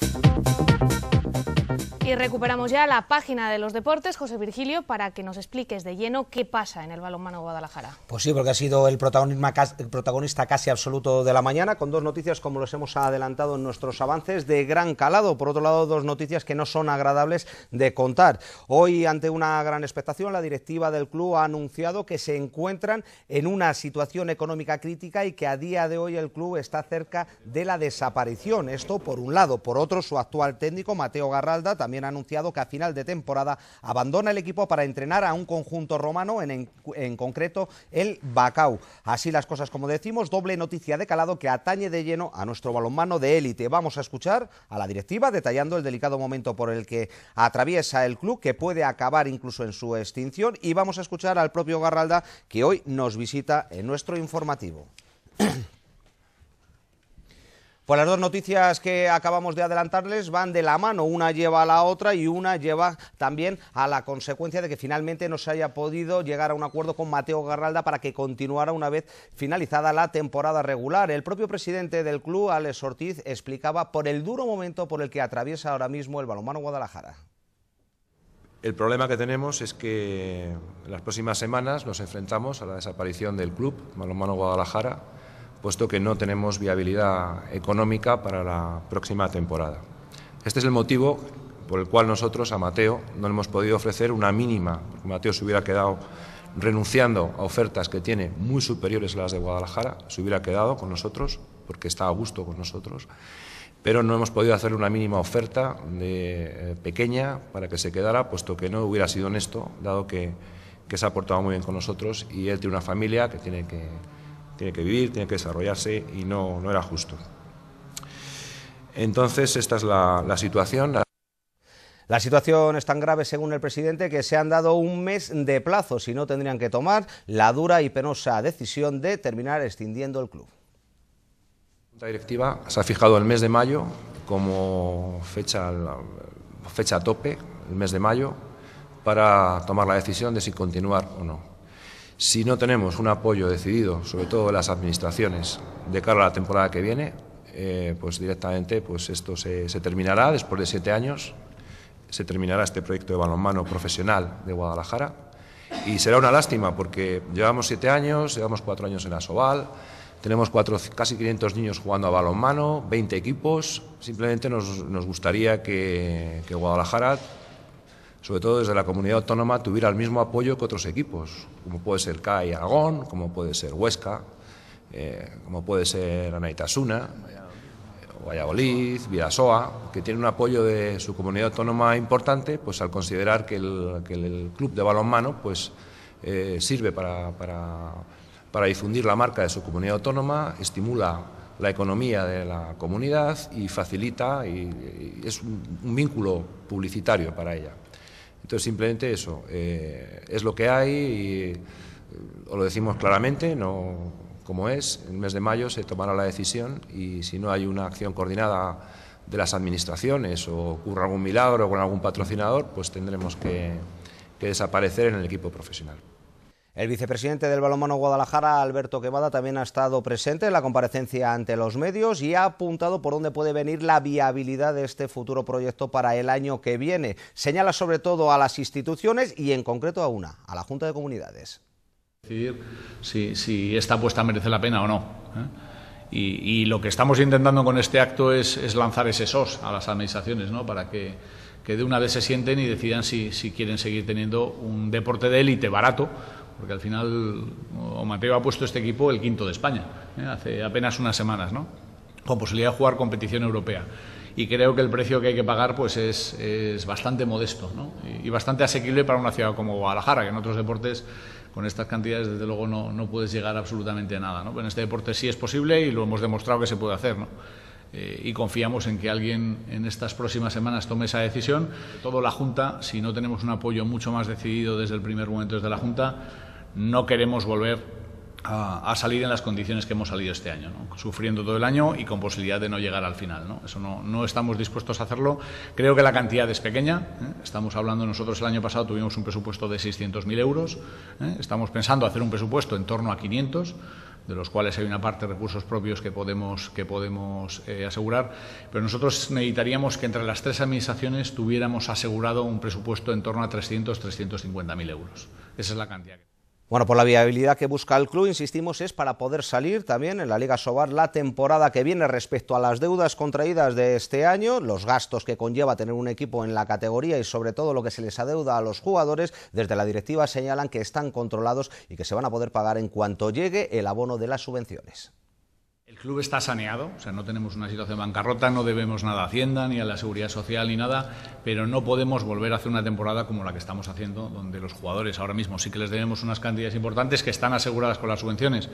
Thank you. Y recuperamos ya la página de los deportes, José Virgilio, para que nos expliques de lleno qué pasa en el balonmano Guadalajara. Pues sí, porque ha sido el protagonista casi absoluto de la mañana, con dos noticias, como los hemos adelantado en nuestros avances, de gran calado. Por otro lado, dos noticias que no son agradables de contar. Hoy, ante una gran expectación, la directiva del club ha anunciado que se encuentran en una situación económica crítica y que a día de hoy el club está cerca de la desaparición. Esto por un lado. Por otro, su actual técnico, Mateo Garralda, también también ha anunciado que a final de temporada abandona el equipo para entrenar a un conjunto romano, en, concreto el Bacau. Así las cosas, como decimos, doble noticia de calado que atañe de lleno a nuestro balonmano de élite. Vamos a escuchar a la directiva detallando el delicado momento por el que atraviesa el club, que puede acabar incluso en su extinción, y vamos a escuchar al propio Garralda, que hoy nos visita en nuestro informativo. Pues las dos noticias que acabamos de adelantarles van de la mano, una lleva a la otra y una lleva también a la consecuencia de que finalmente no se haya podido llegar a un acuerdo con Mateo Garralda para que continuara una vez finalizada la temporada regular. El propio presidente del club, Alex Ortiz, explicaba por el duro momento por el que atraviesa ahora mismo el balonmano Guadalajara. El problema que tenemos es que en las próximas semanas nos enfrentamos a la desaparición del club Balonmano Guadalajara puesto que no tenemos viabilidad económica para la próxima temporada. Este es el motivo por el cual nosotros a Mateo no le hemos podido ofrecer una mínima, porque Mateo se hubiera quedado renunciando a ofertas que tiene muy superiores a las de Guadalajara, se hubiera quedado con nosotros, porque está a gusto con nosotros, pero no hemos podido hacer una mínima oferta de, eh, pequeña para que se quedara, puesto que no hubiera sido honesto, dado que se ha portado muy bien con nosotros y él tiene una familia que tiene que, tiene que vivir, tiene que desarrollarse y no, no era justo. Entonces, esta es la, situación. La situación es tan grave, según el presidente, que se han dado un mes de plazo, si no tendrían que tomar la dura y penosa decisión de terminar extindiendo el club. La directiva se ha fijado el mes de mayo como fecha, fecha tope, el mes de mayo, para tomar la decisión de si continuar o no. Si no tenemos un apoyo decidido, sobre todo de las administraciones, de cara a la temporada que viene, eh, pues directamente pues esto se, terminará después de siete años, se terminará este proyecto de balonmano profesional de Guadalajara y será una lástima porque llevamos siete años, llevamos cuatro años en Asobal, tenemos casi 500 niños jugando a balonmano, 20 equipos, simplemente nos, gustaría que Guadalajara sobre todo desde la comunidad autónoma, tuviera el mismo apoyo que otros equipos, como puede ser CAI Aragón, como puede ser Huesca, eh, como puede ser Anaitasuna, eh, Valladolid, Vidasoa, que tiene un apoyo de su comunidad autónoma importante, pues al considerar que el, club de balonmano pues, eh, sirve para, difundir la marca de su comunidad autónoma, estimula la economía de la comunidad y facilita y, es un, vínculo publicitario para ella. Entonces, simplemente eso, eh, es lo que hay y eh, lo decimos claramente, no como es. En el mes de mayo se tomará la decisión y si no hay una acción coordinada de las administraciones o ocurre algún milagro con algún patrocinador, pues tendremos que desaparecer en el equipo profesional. El vicepresidente del Balonmano Guadalajara, Alberto Quevada, también ha estado presente en la comparecencia ante los medios y ha apuntado por dónde puede venir la viabilidad de este futuro proyecto para el año que viene. Señala sobre todo a las instituciones y en concreto a una, a la Junta de Comunidades. Decidir si, esta apuesta merece la pena o no. ¿eh? Y, lo que estamos intentando con este acto es, lanzar ese SOS a las administraciones, ¿no? Para que, de una vez se sienten y decidan si quieren seguir teniendo un deporte de élite barato porque al final Mateo ha puesto este equipo el quinto de España, ¿eh? hace apenas unas semanas, ¿no? con posibilidad de jugar competición europea. Y creo que el precio que hay que pagar pues es, es bastante modesto ¿no? y, bastante asequible para una ciudad como Guadalajara, que en otros deportes con estas cantidades desde luego no, no puedes llegar absolutamente a nada. ¿no? Pero en este deporte sí es posible y lo hemos demostrado que se puede hacer. ¿no? Eh, y confiamos en que alguien en estas próximas semanas tome esa decisión. Todo la Junta, si no tenemos un apoyo mucho más decidido desde el primer momento desde la Junta, no queremos volver a, salir en las condiciones que hemos salido este año, sufriendo todo el año y con posibilidad de no llegar al final. ¿no? Eso no, estamos dispuestos a hacerlo. Creo que la cantidad es pequeña. ¿eh? Estamos hablando, nosotros el año pasado tuvimos un presupuesto de 600.000 euros. ¿eh? Estamos pensando hacer un presupuesto en torno a 500 de los cuales hay una parte de recursos propios que podemos, que podemos eh, asegurar, pero nosotros necesitaríamos que entre las tres administraciones tuviéramos asegurado un presupuesto en torno a 300-350.000 euros. Esa es la cantidad. Bueno, por la viabilidad que busca el club, insistimos, es para poder salir también en la Liga Sobar la temporada que viene respecto a las deudas contraídas de este año, los gastos que conlleva tener un equipo en la categoría y sobre todo lo que se les adeuda a los jugadores. Desde la directiva señalan que están controlados y que se van a poder pagar en cuanto llegue el abono de las subvenciones. El club está saneado, o sea, no tenemos una situación bancarrota, no debemos nada a Hacienda, ni a la Seguridad Social, ni nada, pero no podemos volver a hacer una temporada como la que estamos haciendo, donde los jugadores ahora mismo sí que les debemos unas cantidades importantes que están aseguradas con las subvenciones.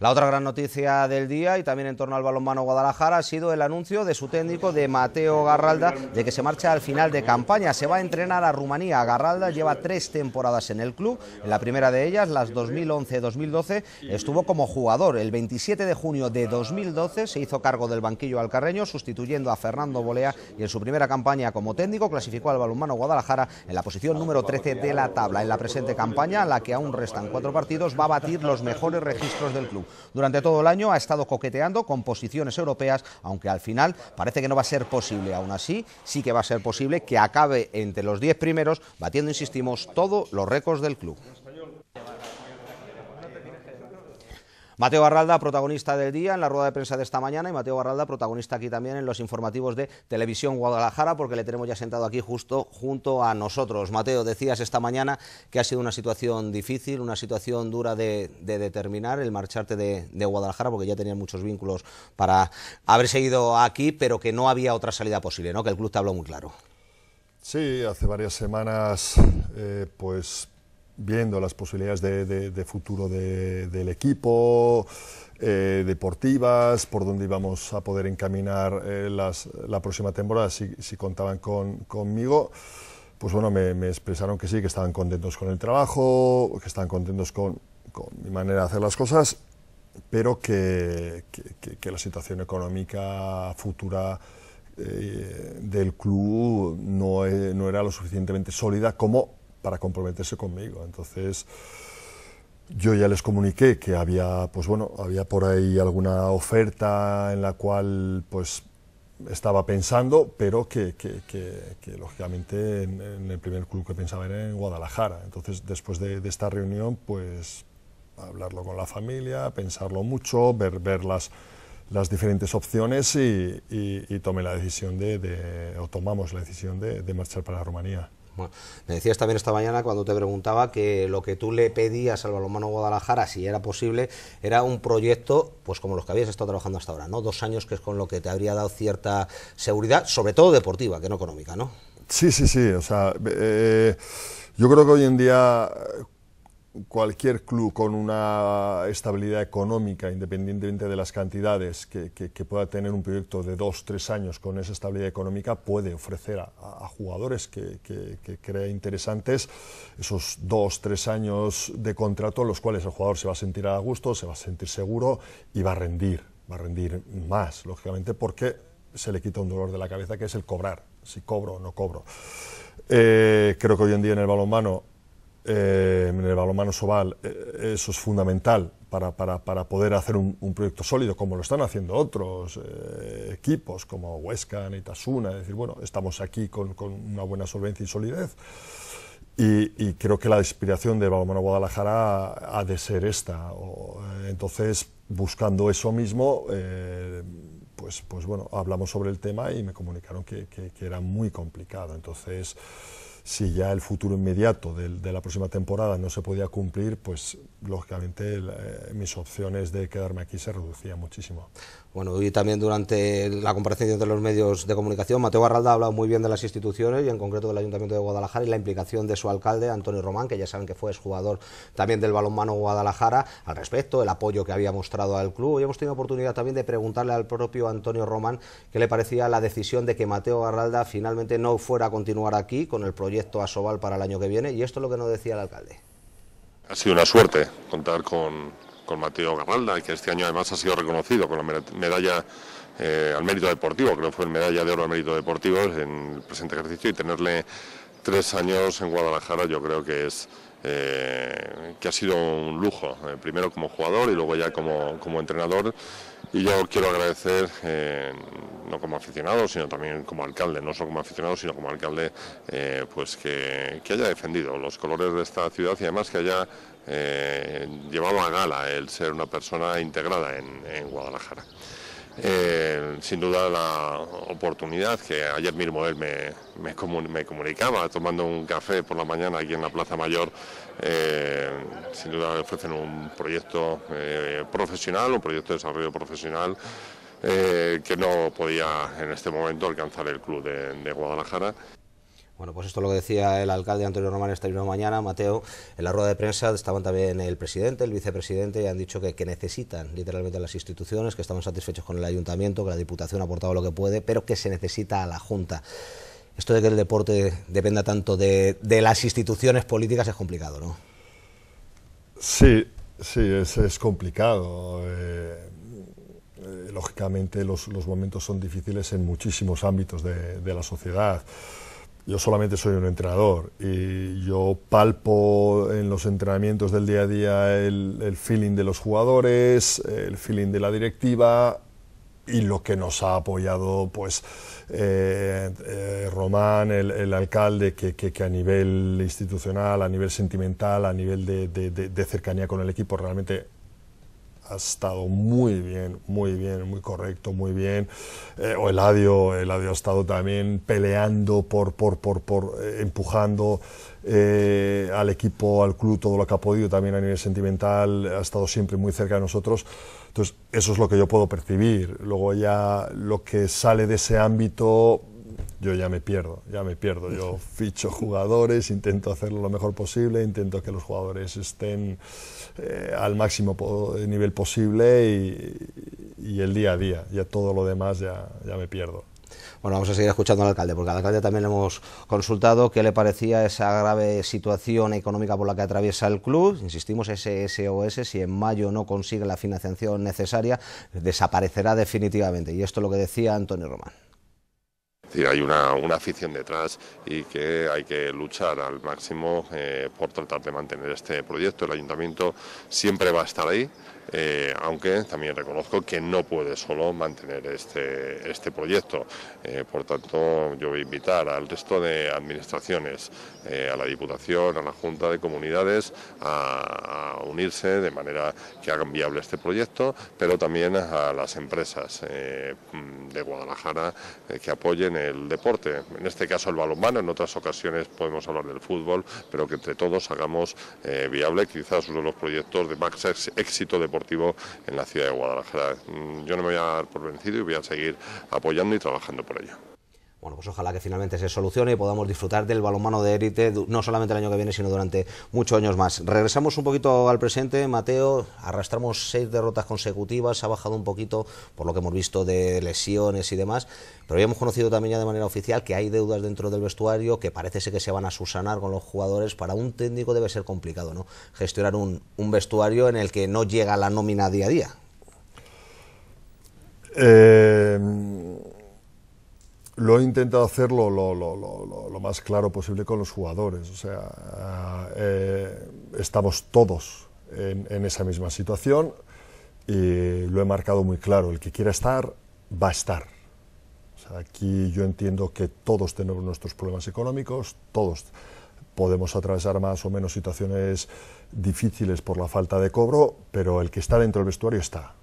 La otra gran noticia del día y también en torno al balonmano Guadalajara ha sido el anuncio de su técnico de Mateo Garralda de que se marcha al final de campaña. Se va a entrenar a Rumanía. Garralda lleva tres temporadas en el club. En la primera de ellas, las 2011-2012, estuvo como jugador. El 27 de junio de 2012 se hizo cargo del banquillo alcarreño, sustituyendo a Fernando Bolea y en su primera campaña como técnico clasificó al balonmano Guadalajara en la posición número 13 de la tabla. En la presente campaña, la que aún restan cuatro partidos, va a batir los mejores registros del club. Durante todo el año ha estado coqueteando con posiciones europeas, aunque al final parece que no va a ser posible. Aún así, sí que va a ser posible que acabe entre los 10 primeros, batiendo, insistimos, todos los récords del club. Mateo Barralda, protagonista del día en la rueda de prensa de esta mañana y Mateo Barralda, protagonista aquí también en los informativos de Televisión Guadalajara, porque le tenemos ya sentado aquí justo junto a nosotros. Mateo, decías esta mañana que ha sido una situación difícil, una situación dura de, determinar el marcharte de, Guadalajara, porque ya tenías muchos vínculos para haber seguido aquí, pero que no había otra salida posible, ¿no? Que el club te habló muy claro. Sí, hace varias semanas, eh, pues viendo las posibilidades de, futuro del equipo, eh, deportivas, por dónde íbamos a poder encaminar eh, la próxima temporada, si, contaban conmigo, pues bueno, me, expresaron que sí, que estaban contentos con el trabajo, que estaban contentos con, mi manera de hacer las cosas, pero que, la situación económica futura eh, del club no, no era lo suficientemente sólida como para comprometerse conmigo. Entonces, yo ya les comuniqué que había, pues bueno, había por ahí alguna oferta en la cual, pues, estaba pensando, pero que, lógicamente en, el primer club que pensaba era en Guadalajara. Entonces, después de, esta reunión, pues, hablarlo con la familia, pensarlo mucho, ver, ver las, las diferentes opciones y, la decisión de, tomamos la decisión de, marchar para Rumanía. Bueno, me decías también esta mañana cuando te preguntaba que lo que tú le pedías al balonmano Guadalajara, si era posible, era un proyecto, pues como los que habías estado trabajando hasta ahora, ¿no? Dos años que es con lo que te habría dado cierta seguridad, sobre todo deportiva, que no económica, ¿no? Sí, sí, sí. O sea, eh, yo creo que hoy en día cualquier club con una estabilidad económica, independientemente de las cantidades, que, pueda tener un proyecto de dos, tres años con esa estabilidad económica, puede ofrecer a, jugadores que, crea interesantes esos dos, tres años de contrato, en los cuales el jugador se va a sentir a gusto, se va a sentir seguro y va a rendir, va a rendir más, lógicamente, porque se le quita un dolor de la cabeza que es el cobrar, si cobro o no cobro. Eh, creo que hoy en día en el balonmano eh, en el balonmano Sobal, eh, eso es fundamental para, poder hacer un, proyecto sólido, como lo están haciendo otros eh, equipos como Huesca, Itasuna, es decir, bueno, estamos aquí con, una buena solvencia y solidez. Y, creo que la inspiración de Balomano Guadalajara ha de ser esta. entonces, buscando eso mismo, pues, pues bueno, hablamos sobre el tema y me comunicaron que, que era muy complicado. Entonces, si ya el futuro inmediato de, la próxima temporada no se podía cumplir, pues lógicamente eh, mis opciones de quedarme aquí se reducían muchísimo. Bueno, y también durante la comparecencia entre los medios de comunicación, Mateo Garralda ha hablado muy bien de las instituciones y en concreto del Ayuntamiento de Guadalajara y la implicación de su alcalde, Antonio Román, que ya saben que fue jugador también del balonmano Guadalajara, al respecto, el apoyo que había mostrado al club. Y hemos tenido oportunidad también de preguntarle al propio Antonio Román qué le parecía la decisión de que Mateo Garralda finalmente no fuera a continuar aquí con el proyecto Asobal para el año que viene. Y esto es lo que nos decía el alcalde. Ha sido una suerte contar con, con Mateo Garralda, que este año además ha sido reconocido con la medalla eh, al mérito deportivo, creo que fue el medalla de oro al mérito deportivo en el presente ejercicio, y tenerle tres años en Guadalajara yo creo que es... Eh, que ha sido un lujo, eh, primero como jugador y luego ya como, entrenador. Y yo quiero agradecer, no como aficionado, sino también como alcalde, no solo como aficionado, sino como alcalde, pues que haya defendido los colores de esta ciudad y además que haya eh, llevaba a gala el ser una persona integrada en, Guadalajara. Eh, sin duda la oportunidad que ayer mismo él me, comunicaba tomando un café por la mañana aquí en la Plaza Mayor, eh, sin duda ofrecen un proyecto profesional, un proyecto de desarrollo profesional. que no podía en este momento alcanzar el club de Guadalajara. Bueno, pues esto es lo que decía el alcalde Antonio Román esta misma mañana, Mateo, en la rueda de prensa estaban también el presidente, el vicepresidente, y han dicho que, necesitan literalmente las instituciones, que estamos satisfechos con el ayuntamiento, que la Diputación ha aportado lo que puede, pero que se necesita a la Junta. Esto de que el deporte dependa tanto de, las instituciones políticas es complicado, ¿no? Sí, sí, es, complicado. Eh, eh, lógicamente los, momentos son difíciles en muchísimos ámbitos de la sociedad yo solamente soy un entrenador y yo palpo en los entrenamientos del día a día el, feeling de los jugadores, el feeling de la directiva y lo que nos ha apoyado pues eh, eh, Román, el, alcalde, que, a nivel institucional, a nivel sentimental, a nivel de cercanía con el equipo realmente ha estado muy bien, muy bien, muy correcto, muy bien. el eh, o Eladio, Eladio ha estado también peleando por, por, por, por eh, empujando eh, al equipo, al club, todo lo que ha podido también a nivel sentimental, ha estado siempre muy cerca de nosotros. Entonces, eso es lo que yo puedo percibir. Luego ya lo que sale de ese ámbito yo ya me pierdo, ya me pierdo. Yo ficho jugadores, intento hacerlo lo mejor posible, intento que los jugadores estén eh, al máximo nivel posible y, el día a día, a todo lo demás ya, ya me pierdo. Bueno, vamos a seguir escuchando al alcalde, porque al alcalde también le hemos consultado qué le parecía esa grave situación económica por la que atraviesa el club. Insistimos, ese SOS, si en mayo no consigue la financiación necesaria, desaparecerá definitivamente. Y esto es lo que decía Antonio Román decir, hay una, afición detrás y que hay que luchar al máximo eh, por tratar de mantener este proyecto. El ayuntamiento siempre va a estar ahí. Eh, aunque también reconozco que no puede solo mantener este, este proyecto. Eh, por tanto, yo voy a invitar al resto de administraciones, eh, a la Diputación, a la Junta de Comunidades, a, unirse de manera que hagan viable este proyecto, pero también a las empresas de Guadalajara que apoyen el deporte, en este caso el balonmano, en otras ocasiones podemos hablar del fútbol, pero que entre todos hagamos viable quizás uno de los proyectos de más éxito deportivo en la ciudad de Guadalajara. Mm, yo no me voy a dar por vencido y voy a seguir apoyando y trabajando por ello bueno, pues ojalá que finalmente se solucione y podamos disfrutar del balonmano de élite, no solamente el año que viene, sino durante muchos años más. Regresamos un poquito al presente, Mateo, arrastramos seis derrotas consecutivas, ha bajado un poquito por lo que hemos visto de lesiones y demás, pero habíamos conocido también ya de manera oficial que hay deudas dentro del vestuario que parece ser que se van a subsanar con los jugadores. Para un técnico debe ser complicado, ¿no? Gestionar un, un vestuario en el que no llega la nómina día a día. Eh lo he intentado hacerlo lo, más claro posible con los jugadores. O sea, eh, estamos todos en, esa misma situación y lo he marcado muy claro. El que quiera estar, va a estar. aquí yo entiendo que todos tenemos nuestros problemas económicos, todos podemos atravesar más o menos situaciones difíciles por la falta de cobro, pero el que está dentro del vestuario está.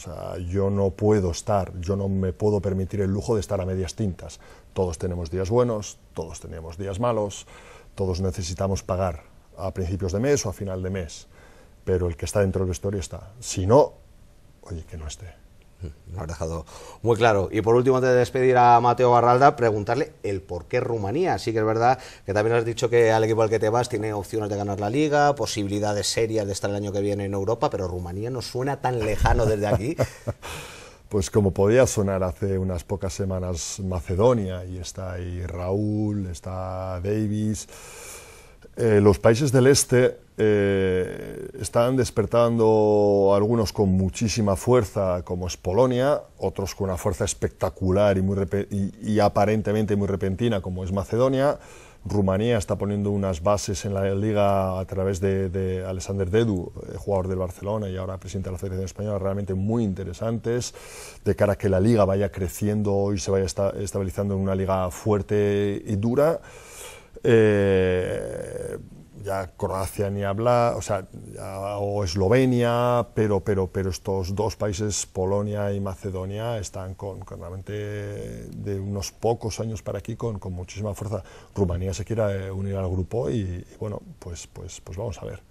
O sea, yo no puedo estar, yo no me puedo permitir el lujo de estar a medias tintas. Todos tenemos días buenos, todos tenemos días malos, todos necesitamos pagar a principios de mes o a final de mes. Pero el que está dentro del historia está. Si no, oye, que no esté. Lo has dejado muy claro. Y por último, antes de despedir a Mateo Barralda, preguntarle el por qué Rumanía. Sí que es verdad que también has dicho que al equipo al que te vas tiene opciones de ganar la liga, posibilidades serias de estar el año que viene en Europa, pero Rumanía no suena tan lejano desde aquí. pues como podía sonar hace unas pocas semanas Macedonia, y está ahí Raúl, está Davis. Eh, los países del este eh, están despertando algunos con muchísima fuerza, como es Polonia, otros con una fuerza espectacular y, aparentemente muy repentina, como es Macedonia. Rumanía está poniendo unas bases en la liga a través de, Alexander Dedu, eh, jugador del Barcelona y ahora presidente de la Federación Española, realmente muy interesantes, de cara a que la liga vaya creciendo y se vaya estabilizando en una liga fuerte y dura. Eh, ya Croacia ni habla, o sea, o Eslovenia, pero, pero, pero estos dos países, Polonia y Macedonia, están con, realmente eh, de unos pocos años para aquí con, muchísima fuerza. Rumanía se quiere eh, unir al grupo y, y bueno, pues, pues, pues vamos a ver.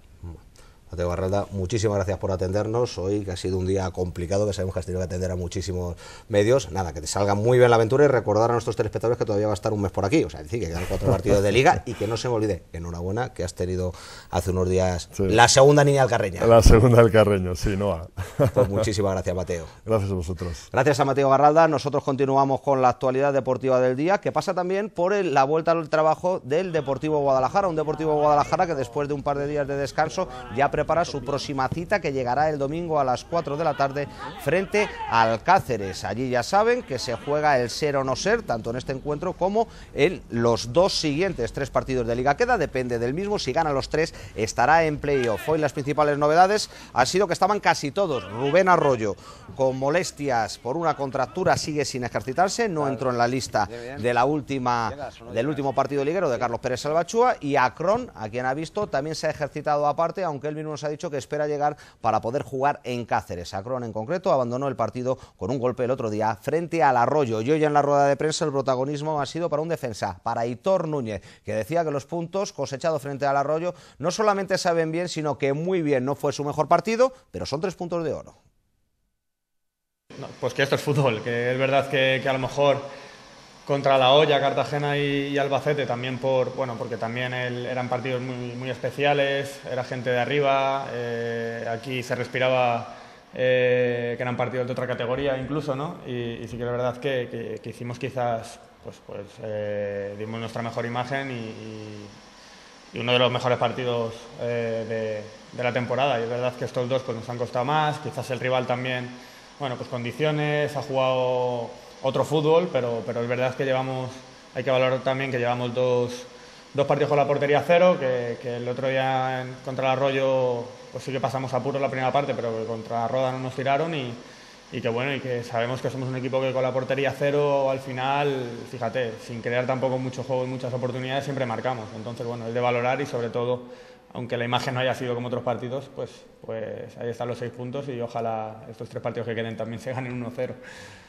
Mateo Garralda, muchísimas gracias por atendernos hoy, que ha sido un día complicado, que sabemos que has tenido que atender a muchísimos medios. Nada, que te salga muy bien la aventura y recordar a nuestros telespectadores que todavía va a estar un mes por aquí. O sea, decir, que quedan cuatro partidos de liga y que no se me olvide, enhorabuena, que has tenido hace unos días la segunda niña alcarreña. La segunda alcarreña, sí, Noa. Pues muchísimas gracias, Mateo. Gracias a vosotros. Gracias a Mateo Garralda, Nosotros continuamos con la actualidad deportiva del día, que pasa también por la vuelta al trabajo del Deportivo Guadalajara. Un Deportivo Guadalajara que después de un par de días de descanso ya para su próxima cita que llegará el domingo a las 4 de la tarde frente al Cáceres. Allí ya saben que se juega el ser o no ser, tanto en este encuentro como en los dos siguientes tres partidos de Liga Queda. Depende del mismo, si gana los tres estará en playoff. Hoy las principales novedades han sido que estaban casi todos. Rubén Arroyo, con molestias por una contractura, sigue sin ejercitarse, no entró en la lista de la última, del último partido liguero de Carlos Pérez Salvachúa y Acron, a quien ha visto, también se ha ejercitado aparte, aunque el vino nos ha dicho que espera llegar para poder jugar en Cáceres. Acron en concreto abandonó el partido con un golpe el otro día frente al Arroyo. Y hoy en la rueda de prensa el protagonismo ha sido para un defensa, para Hitor Núñez, que decía que los puntos cosechados frente al Arroyo no solamente saben bien, sino que muy bien. No fue su mejor partido, pero son tres puntos de oro. pues que esto es fútbol, que es verdad que a lo mejor contra La olla Cartagena y, Albacete, también por, bueno, porque también eran partidos muy, muy, especiales, era gente de arriba, eh, aquí se respiraba eh, que eran partidos de otra categoría incluso, ¿no? Y, y sí que la verdad que, que, hicimos quizás, pues, pues eh, dimos nuestra mejor imagen y, y, uno de los mejores partidos eh, de, de, la temporada. Y es verdad que estos dos pues, nos han costado más, quizás el rival también, bueno, pues condiciones, ha jugado otro fútbol, pero, pero es verdad que llevamos, hay que valorar también que llevamos dos, partidos con la portería cero, que, el otro día contra el Arroyo pues sí que pasamos a puro la primera parte, pero contra Roda no nos tiraron y, que bueno, y que sabemos que somos un equipo que con la portería cero al final, fíjate, sin crear tampoco mucho juego y muchas oportunidades, siempre marcamos. Entonces, bueno, es de valorar y sobre todo, aunque la imagen no haya sido como otros partidos, pues, pues ahí están los seis puntos y ojalá estos tres partidos que queden también se ganen 1-0.